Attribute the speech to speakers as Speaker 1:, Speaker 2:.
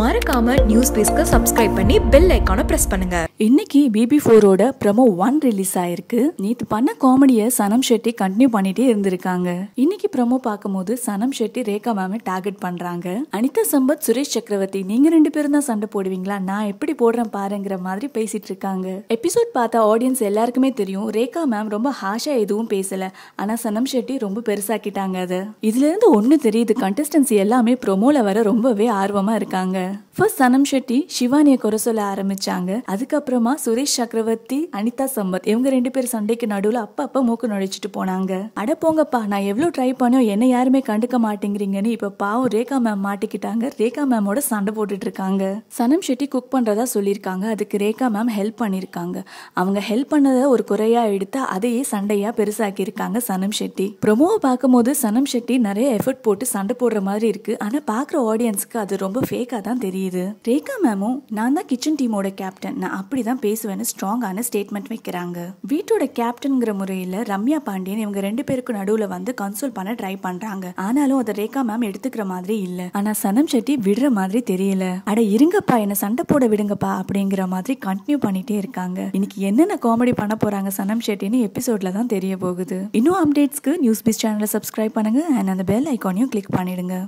Speaker 1: மறக்காம நியூஸ் பேஸ்க்கு சப்ஸ்கிரைப் பண்ணி பெல் ஐக்கான பிரஸ் பண்ணுங்க இன்னைக்கு பிபி ஃபோரோட ப்ரமோ ஒன் ரிலீஸ் ஆயிருக்கு நேத்து பண்ண காமெடியை சனம் ஷெட்டி கண்டினியூ பண்ணிட்டே இருந்திருக்காங்க இன்னைக்கு ப்ரமோ போது சனம் ஷெட்டி ரேகா மேம் டார்கெட் பண்றாங்க அனிதா சம்பத் சுரேஷ் சக்கரவர்த்தி நீங்க ரெண்டு பேரும் தான் சண்டை போடுவீங்களா நான் எப்படி போடுறேன் பாருங்கிற மாதிரி பேசிட்டு இருக்காங்க எபிசோட் பார்த்தா ஆடியன்ஸ் எல்லாருக்குமே தெரியும் ரேகா மேம் ரொம்ப ஹாஷா எதுவும் பேசல ஆனா சனம் ஷெட்டி ரொம்ப பெருசாக்கிட்டாங்க அது இதுல இருந்து ஒண்ணு தெரியுது கண்டஸ்டன்சி எல்லாமே ப்ரொமோல வர ரொம்பவே ஆர்வமா இருக்காங்க ஃபர்ஸ்ட் சனம் ஷெட்டி சிவானிய குறை சொல்ல ஆரம்பிச்சாங்க அதுக்கப்புறமா சுரேஷ் சக்கரவர்த்தி அனிதா சம்பத் இவங்க ரெண்டு பேரும் சண்டைக்கு நடுவில் அப்ப அப்ப மூக்கு நுழைச்சிட்டு போனாங்க அட போங்கப்பா நான் எவ்வளவு ட்ரை பண்ணியும் என்ன யாருமே கண்டுக்க மாட்டேங்கிறீங்கன்னு இப்ப பாவம் ரேகா மேம் மாட்டிக்கிட்டாங்க ரேகா மேமோட சண்டை போட்டுட்டு இருக்காங்க சனம் ஷெட்டி குக் பண்றதா சொல்லியிருக்காங்க அதுக்கு ரேகா மேம் ஹெல்ப் பண்ணியிருக்காங்க அவங்க ஹெல்ப் பண்ணதை ஒரு குறையா எடுத்து அதையே சண்டையா பெருசாக்கி இருக்காங்க சனம் ஷெட்டி ப்ரொமோவை பார்க்கும்போது சனம் ஷெட்டி நிறைய எஃபர்ட் போட்டு சண்டை போடுற மாதிரி இருக்கு ஆனா பாக்குற ஆடியன்ஸ்க்கு அது ரொம்ப ஃபேக்கா தான் தான் தெரியுது ரேகா மேமும் நான் தான் கிச்சன் டீமோட கேப்டன் நான் அப்படி தான் பேசுவேன்னு ஸ்ட்ராங்கான ஸ்டேட்மெண்ட் வைக்கிறாங்க வீட்டோட கேப்டன்ங்கிற முறையில் ரம்யா பாண்டியன் இவங்க ரெண்டு பேருக்கும் நடுவில் வந்து கன்சோல் பண்ண ட்ரை பண்றாங்க ஆனாலும் அதை ரேகா மேம் எடுத்துக்கிற மாதிரி இல்லை ஆனா சனம் செட்டி விடுற மாதிரி தெரியல அட இருங்கப்பா என்ன சண்டை போட விடுங்கப்பா அப்படிங்கிற மாதிரி கண்டினியூ பண்ணிட்டே இருக்காங்க இன்னைக்கு என்னென்ன காமெடி பண்ண போறாங்க சனம் ஷெட்டின்னு எபிசோட்ல தான் தெரிய போகுது இன்னும் அப்டேட்ஸ்க்கு நியூஸ் பீஸ் சேனலை சப்ஸ்கிரைப் பண்ணுங்க அண்ட் அந்த பெல் ஐக்கானையும் கிளிக் பண்ணிடுங்க